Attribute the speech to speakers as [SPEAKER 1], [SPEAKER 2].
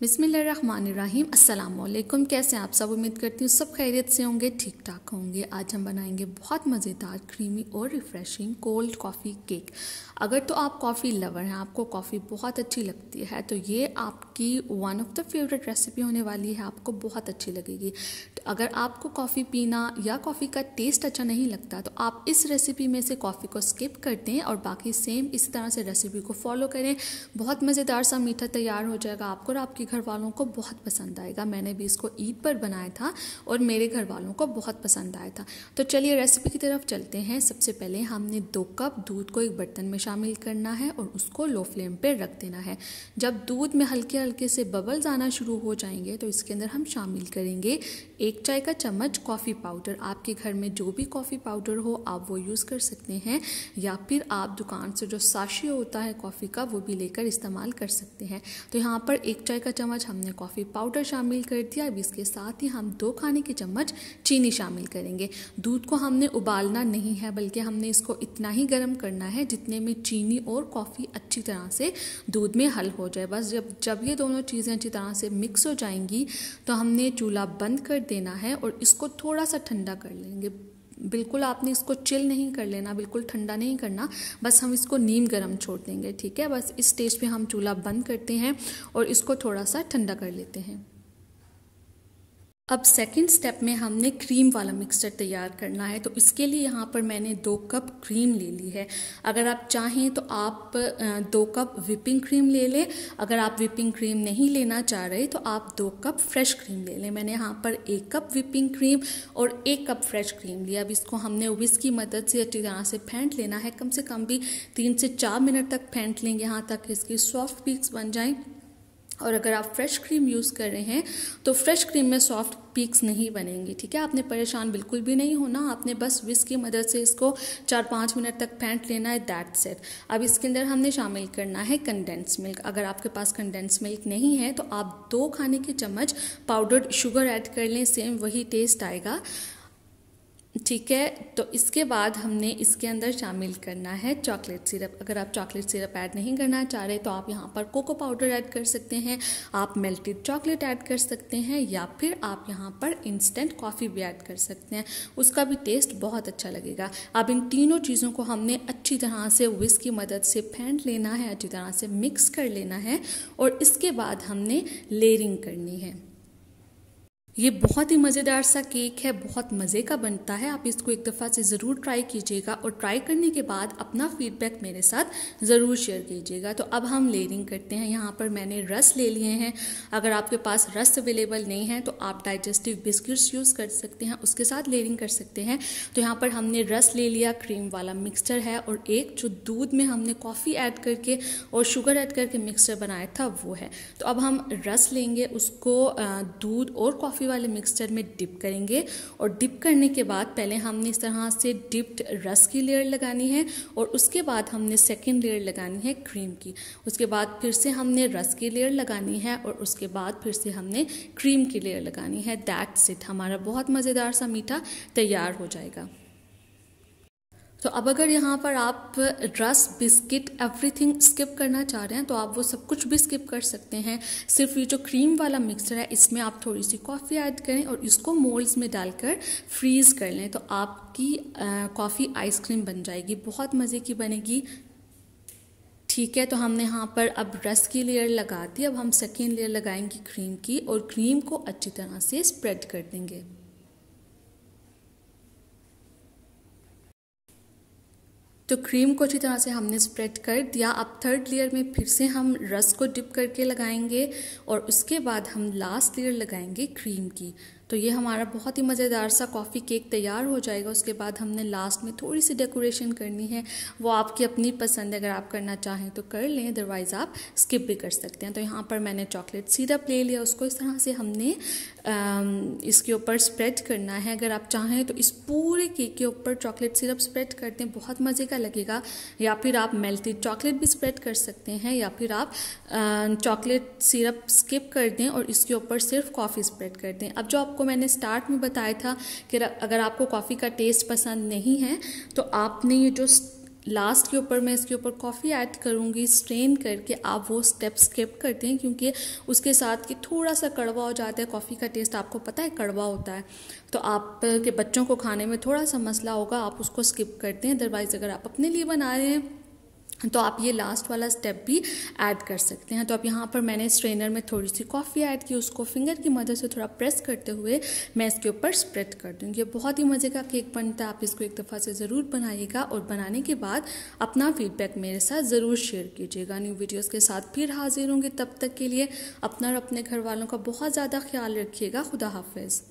[SPEAKER 1] बिसमीम् अल्लाम कैसे हैं आप सब उम्मीद करती हूँ सब खैरियत से होंगे ठीक ठाक होंगे आज हम बनाएंगे बहुत मज़ेदार क्रीमी और रिफ़्रेशिंग कोल्ड कॉफ़ी केक अगर तो आप कॉफ़ी लवर हैं आपको कॉफ़ी बहुत अच्छी लगती है तो ये आप आपकी one of the favourite recipe होने वाली है आपको बहुत अच्छी लगेगी तो अगर आपको कॉफ़ी पीना या कॉफ़ी का टेस्ट अच्छा नहीं लगता तो आप इस रेसिपी में से कॉफ़ी को स्किप कर दें और बाकी सेम इसी तरह से रेसिपी को फॉलो करें बहुत मज़ेदार सा मीठा तैयार हो जाएगा आपको और आपके घर वालों को बहुत पसंद आएगा मैंने भी इसको ईद पर बनाया था और मेरे घर वालों को बहुत पसंद आया था तो चलिए रेसिपी की तरफ चलते हैं सबसे पहले हमने दो कप दूध को एक बर्तन में शामिल करना है और उसको लो फ्लेम पर रख देना है जब दूध में हल्के हल्के से बबल्स आना शुरू हो जाएंगे तो इसके अंदर हम शामिल करेंगे एक चाय का चम्मच कॉफ़ी पाउडर आपके घर में जो भी कॉफ़ी पाउडर हो आप वो यूज़ कर सकते हैं या फिर आप दुकान से जो साशी होता है कॉफ़ी का वो भी लेकर इस्तेमाल कर सकते हैं तो यहाँ पर एक चाय का चम्मच हमने कॉफ़ी पाउडर शामिल कर दिया अब इसके साथ ही हम दो खाने के चम्मच चीनी शामिल करेंगे दूध को हमने उबालना नहीं है बल्कि हमने इसको इतना ही गर्म करना है जितने में चीनी और कॉफ़ी अच्छी तरह से दूध में हल हो जाए बस जब जब ये दोनों चीज़ें अच्छी तरह से मिक्स हो जाएंगी तो हमने चूल्हा बंद कर देना है और इसको थोड़ा सा ठंडा कर लेंगे बिल्कुल आपने इसको चिल नहीं कर लेना बिल्कुल ठंडा नहीं करना बस हम इसको नीम गर्म छोड़ देंगे ठीक है बस इस स्टेज पे हम चूल्हा बंद करते हैं और इसको थोड़ा सा ठंडा कर लेते हैं अब सेकंड स्टेप में हमने क्रीम वाला मिक्सचर तैयार करना है तो इसके लिए यहाँ पर मैंने दो कप क्रीम ले ली है अगर आप चाहें तो आप दो कप विपिंग क्रीम ले लें अगर आप विपिंग क्रीम नहीं लेना चाह रहे तो आप दो कप फ्रेश क्रीम ले लें मैंने यहाँ पर एक कप विपिंग क्रीम और एक कप फ्रेश क्रीम लिया अब इसको हमने विस की मदद से अच्छी तरह से फेंट लेना है कम से कम भी तीन से चार मिनट तक फेंट लेंगे यहाँ तक इसकी सॉफ्ट पीक्स बन जाएँ और अगर आप फ्रेश क्रीम यूज़ कर रहे हैं तो फ्रेश क्रीम में सॉफ्ट पीक्स नहीं बनेंगी ठीक है आपने परेशान बिल्कुल भी नहीं होना आपने बस विस की मदद से इसको चार पाँच मिनट तक फेंट लेना है दैट सेट अब इसके अंदर हमने शामिल करना है कंडेंस मिल्क अगर आपके पास कंडेंस मिल्क नहीं है तो आप दो खाने के चम्मच पाउडर्ड शुगर ऐड कर लें सेम वही टेस्ट आएगा ठीक है तो इसके बाद हमने इसके अंदर शामिल करना है चॉकलेट सिरप अगर आप चॉकलेट सिरप ऐड नहीं करना चाह रहे तो आप यहाँ पर कोको पाउडर ऐड कर सकते हैं आप मेल्टेड चॉकलेट ऐड कर सकते हैं या फिर आप यहाँ पर इंस्टेंट कॉफ़ी भी ऐड कर सकते हैं उसका भी टेस्ट बहुत अच्छा लगेगा अब इन तीनों चीज़ों को हमने अच्छी तरह से विस की मदद से फेंट लेना है अच्छी तरह से मिक्स कर लेना है और इसके बाद हमने लेयरिंग करनी है ये बहुत ही मज़ेदार सा केक है बहुत मज़े का बनता है आप इसको एक दफ़ा से ज़रूर ट्राई कीजिएगा और ट्राई करने के बाद अपना फीडबैक मेरे साथ ज़रूर शेयर कीजिएगा तो अब हम लेयरिंग करते हैं यहाँ पर मैंने रस ले लिए हैं अगर आपके पास रस अवेलेबल नहीं है तो आप डाइजेस्टिव बिस्किट्स यूज़ कर सकते हैं उसके साथ लेयरिंग कर सकते हैं तो यहाँ पर हमने रस ले लिया क्रीम वाला मिक्सचर है और एक जो दूध में हमने कॉफ़ी ऐड करके और शुगर ऐड करके मिक्सचर बनाया था वो है तो अब हम रस लेंगे उसको दूध और कॉफ़ी वाले मिक्सचर में डिप करेंगे और डिप करने के बाद पहले हमने इस तरह से डिप्ड रस की लेयर लगानी है और उसके बाद हमने सेकेंड लेयर लगानी है क्रीम की उसके बाद फिर से हमने रस की लेयर लगानी है और उसके बाद फिर से हमने क्रीम की लेयर लगानी है दैट्स इट हमारा बहुत मज़ेदार सा मीठा तैयार हो जाएगा तो अब अगर यहाँ पर आप रस बिस्किट एवरीथिंग स्किप करना चाह रहे हैं तो आप वो सब कुछ भी स्किप कर सकते हैं सिर्फ ये जो क्रीम वाला मिक्सर है इसमें आप थोड़ी सी कॉफ़ी ऐड करें और इसको मोल्ड्स में डालकर फ्रीज़ कर लें तो आपकी कॉफ़ी आइसक्रीम बन जाएगी बहुत मज़े की बनेगी ठीक है तो हमने यहाँ पर अब रस की लेयर लगा दी अब हम सेकेंड लेयर लगाएंगे क्रीम की और क्रीम को अच्छी तरह से स्प्रेड कर देंगे तो क्रीम को अच्छी तरह से हमने स्प्रेड कर दिया अब थर्ड लेयर में फिर से हम रस को डिप करके लगाएंगे और उसके बाद हम लास्ट लेयर लगाएंगे क्रीम की तो ये हमारा बहुत ही मज़ेदार सा कॉफ़ी केक तैयार हो जाएगा उसके बाद हमने लास्ट में थोड़ी सी डेकोरेशन करनी है वो आपकी अपनी पसंद है अगर आप करना चाहें तो कर लें अदरवाइज़ आप स्किप भी कर सकते हैं तो यहाँ पर मैंने चॉकलेट सीरप ले लिया उसको इस तरह से हमने इसके ऊपर स्प्रेड करना है अगर आप चाहें तो इस पूरे केक के ऊपर चॉकलेट सिरप स्प्रेड कर दें बहुत मज़े का लगेगा या फिर आप मेल्टेड चॉकलेट भी स्प्रेड कर सकते हैं या फिर आप चॉकलेट सिरप स्किप कर दें और इसके ऊपर सिर्फ कॉफ़ी स्प्रेड कर दें अब जो आप आपको मैंने स्टार्ट में बताया था कि अगर आपको कॉफ़ी का टेस्ट पसंद नहीं है तो आपने ये जो लास्ट के ऊपर मैं इसके ऊपर कॉफ़ी ऐड करूँगी स्ट्रेन करके आप वो स्टेप स्किप करते हैं क्योंकि उसके साथ कि थोड़ा सा कड़वा हो जाता है कॉफ़ी का टेस्ट आपको पता है कड़वा होता है तो आप के बच्चों को खाने में थोड़ा सा मसला होगा आप उसको स्किप करते हैं अदरवाइज़ अगर आप अपने लिए बना रहे हैं तो आप ये लास्ट वाला स्टेप भी ऐड कर सकते हैं तो अब यहाँ पर मैंने स्ट्रेनर में थोड़ी सी कॉफ़ी ऐड की उसको फिंगर की मदद से थोड़ा प्रेस करते हुए मैं इसके ऊपर स्प्रेड कर दूँगी बहुत ही मज़े का केक बनता है आप इसको एक दफ़ा से ज़रूर बनाइएगा और बनाने के बाद अपना फीडबैक मेरे साथ ज़रूर शेयर कीजिएगा न्यू वीडियोज़ के साथ फिर हाजिर होंगे तब तक के लिए अपना और अपने घर वालों का बहुत ज़्यादा ख्याल रखिएगा खुदा हाफिज़